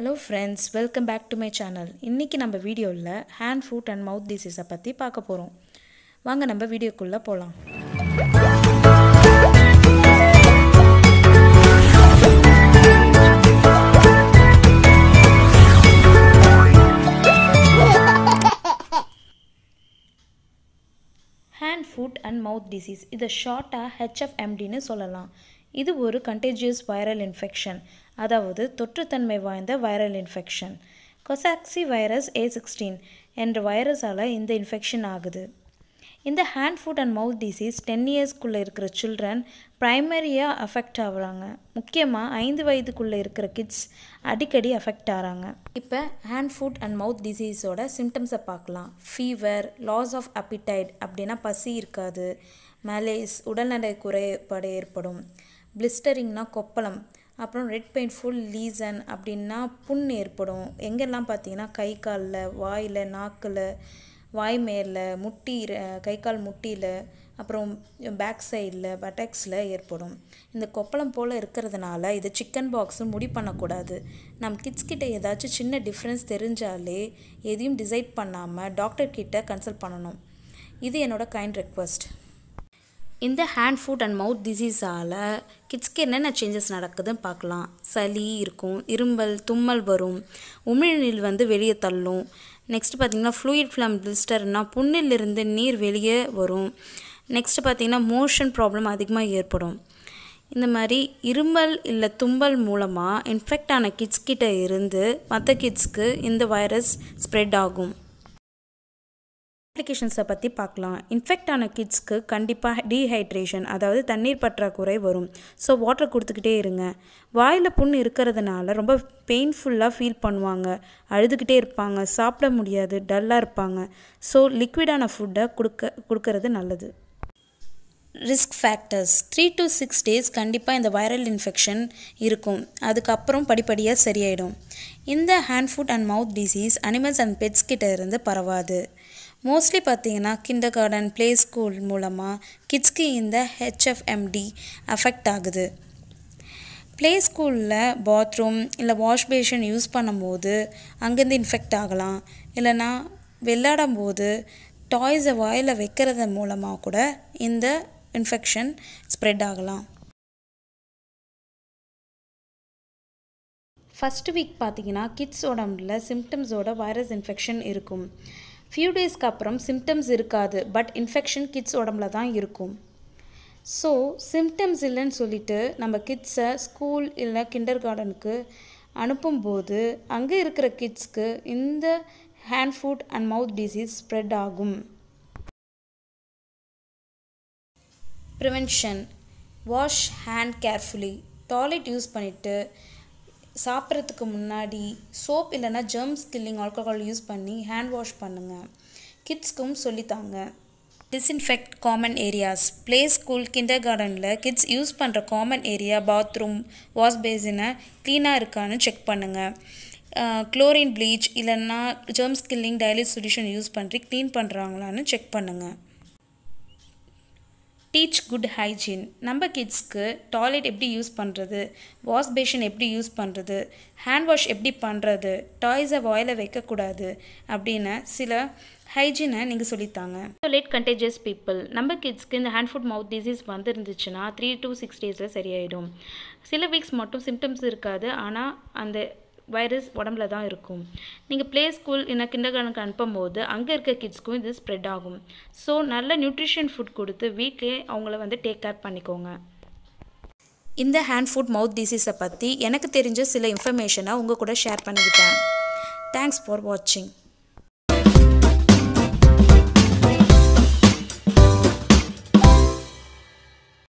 hello friends welcome back to my channel இன்றைக்கி நம்ம வீடியோவில் ஹேண்ட் ஃபுட் அண்ட் மவுத் டிசீஸை பற்றி பார்க்க போகிறோம் வாங்க நம்ம வீடியோக்குள்ளே போகலாம் hand foot and mouth disease இதை ஷார்ட்டாக ஹெச்எஃப்எம்டின்னு சொல்லலாம் இது ஒரு கண்டேஜியஸ் வைரல் இன்ஃபெக்ஷன் அதாவது தொற்றுத்தன்மை வாய்ந்த viral infection Coxsackie virus A sixteen என்ற வைரஸால் இந்த இன்ஃபெக்ஷன் ஆகுது இந்த hand foot and mouth disease ten இயர்ஸ்க்குள்ளே இருக்கிற சில்ட்ரன் ப்ரைமரியாக அஃபெக்ட் ஆகுறாங்க முக்கியமாக ஐந்து வயதுக்குள்ளே இருக்கிற கிட்ஸ் அடிக்கடி அஃபெக்ட் ஆகிறாங்க இப்போ ஹேண்ட் ஃபுட் அண்ட் மவுத் டிசீஸோட சிம்டம்ஸை பார்க்கலாம் ஃபீவர் லாஸ் ஆஃப் அப்பிடைட் அப்படின்னா பசி இருக்காது மலேஸ் உடல்நடை குறைபாடு ஏற்படும் பிளிஸ்டரிங்னா கொப்பளம் அப்புறம் ரெட் ஃபுல் லீசன் அப்படின்னா புண் ஏற்படும் எங்கெல்லாம் பார்த்தீங்கன்னா கை காலில் வாயில் நாக்கில் வாய் மேலில் முட்டி கை கால் முட்டியில் அப்புறம் பேக் சைடில் பட்டக்ஸில் ஏற்படும் இந்த கொப்பளம் போல் இருக்கிறதுனால இது சிக்கன் பாக்ஸு முடி பண்ணக்கூடாது நம்ம கிட்ஸ்கிட்ட ஏதாச்சும் சின்ன டிஃப்ரென்ஸ் தெரிஞ்சாலே எதையும் டிசைட் பண்ணாமல் டாக்டர்கிட்ட கன்சல்ட் பண்ணணும் இது என்னோடய கைண்ட் ரெக்வஸ்ட் இந்த ஹேண்ட் ஃபுட் அண்ட் மவுத் டிசீஸால் கிட்ஸ்க்கு என்னென்ன சேஞ்சஸ் நடக்குதுன்னு பார்க்கலாம் சளி இருக்கும் இரும்பல் தும்மல் வரும் உமிழ்நீர் வந்து வெளியே தள்ளும் நெக்ஸ்ட் பார்த்திங்கன்னா ஃப்ளூயிட் ஃப்ளம் பிளிஸ்டர்னால் புண்ணிலிருந்து நீர் வெளியே வரும் நெக்ஸ்ட் பார்த்திங்கன்னா மோஷன் ப்ராப்ளம் அதிகமாக ஏற்படும் இந்த மாதிரி இருமல் இல்லை தும்பல் மூலமாக இன்ஃபெக்ட் ஆன கிட்ஸ்கிட்ட இருந்து மற்ற கிட்ஸ்க்கு இந்த வைரஸ் ஸ்ப்ரெட் ஆகும் காம்ப்ளிகேஷன்ஸை பற்றி பார்க்கலாம் இன்ஃபெக்ட் ஆன கிட்ஸ்க்கு கண்டிப்பாக டீஹைட்ரேஷன் அதாவது தண்ணீர் பற்றாக்குறை வரும் ஸோ வாட்டர் கொடுத்துக்கிட்டே இருங்க வாயில் புண் இருக்கிறதுனால ரொம்ப பெயின்ஃபுல்லாக ஃபீல் பண்ணுவாங்க அழுதுகிட்டே இருப்பாங்க சாப்பிட முடியாது டல்லாக இருப்பாங்க ஸோ லிக்விடான ஃபுட்டை கொடுக்க கொடுக்கறது நல்லது risk factors three to six days கண்டிப்பாக இந்த வைரல் இன்ஃபெக்ஷன் இருக்கும் அதுக்கப்புறம் படிப்படியாக சரியாயிடும் இந்த hand foot and mouth disease animals and pets கிட்ட இருந்து பரவாது மோஸ்ட்லி பார்த்தீங்கன்னா கிண்டர் கார்டன் ப்ளே ஸ்கூல் மூலமாக கிட்ஸ்க்கு இந்த ஹெச்எஃப்எம்டி அஃபெக்ட் ஆகுது ப்ளே ஸ்கூலில் பாத்ரூம் இல்லை வாஷ் பேஷன் யூஸ் பண்ணும்போது அங்கேருந்து இன்ஃபெக்ட் ஆகலாம் இல்லைனா விளையாடும் போது டாய்ஸை வாயில் வைக்கிறது மூலமாக கூட இந்த இன்ஃபெக்ஷன் ஸ்ப்ரெட் ஆகலாம் ஃபஸ்ட்டு வீக் பார்த்தீங்கன்னா கிட்ஸ் உடம்புல சிம்டம்ஸோட வைரஸ் இன்ஃபெக்ஷன் இருக்கும் ஃபியூ டேஸ்க்கு அப்புறம் சிம்டம்ஸ் இருக்காது பட் இன்ஃபெக்ஷன் கிட்ஸ் உடம்புல தான் இருக்கும் ஸோ சிம்டம்ஸ் இல்லைன்னு சொல்லிட்டு நம்ம கிட்ஸை ஸ்கூல் இல்லை கிண்டர் கார்டனுக்கு அனுப்பும்போது அங்கே இருக்கிற கிட்ஸ்க்கு இந்த hand foot and mouth disease spread ஆகும் prevention wash hand carefully toilet use பண்ணிவிட்டு சாப்பிட்றதுக்கு முன்னாடி சோப் இல்லைன்னா ஜெர்ம்ஸ் கில்லிங் ஆல்கஹால் யூஸ் பண்ணி ஹேண்ட் வாஷ் பண்ணுங்கள் கிட்ஸ்க்கும் சொல்லித்தாங்க disinfect common areas play school கிண்டர் கார்டனில் கிட்ஸ் யூஸ் பண்ணுற காமன் ஏரியா பாத்ரூம் வாஷ் பேசினை க்ளீனாக இருக்கான்னு செக் பண்ணுங்கள் குளோரின் ப்ளீச் இல்லைன்னா germs killing daily solution use பண்ணி க்ளீன் பண்ணுறாங்களான்னு செக் பண்ணுங்கள் டீச் குட் ஹைஜீன் நம்ம கிட்ஸ்க்கு டாய்லெட் எப்படி யூஸ் பண்ணுறது வாஷ் பேஷன் எப்படி யூஸ் பண்ணுறது ஹேண்ட் வாஷ் எப்படி பண்ணுறது டாய்ஸை வாயில் வைக்கக்கூடாது அப்படின்னு சில ஹைஜீனை நீங்கள் சொல்லித்தாங்க லேட் கண்டேஜியஸ் பீப்புள் நம்ம கிட்ஸ்க்கு இந்த ஹேண்ட் ஃபுட் மவுத் டிசீஸ் வந்துருந்துச்சுன்னா த்ரீ டு சிக்ஸ் டேஸில் சரியாயிடும் சில வீக்ஸ் மட்டும் சிம்டம்ஸ் இருக்காது ஆனால் அந்த வைரஸ் உடம்புல தான் இருக்கும் நீங்கள் ப்ளே ஸ்கூல் என்ன அனுப்பும் போது அங்கே இருக்க கிட்ஸ்க்கும் இது ஸ்ப்ரெட் ஆகும் ஸோ நல்ல நியூட்ரிஷன் ஃபுட் கொடுத்து வீட்லேயே அவங்கள வந்து டேக் கேர் பண்ணிக்கோங்க இந்த ஹேண்ட் ஃபுட் மவுத் டிசீஸை பற்றி எனக்கு தெரிஞ்ச சில இன்ஃபர்மேஷனை உங்கள் கூட ஷேர் பண்ணிக்கிட்டேன் தேங்க்ஸ் ஃபார் வாட்சிங்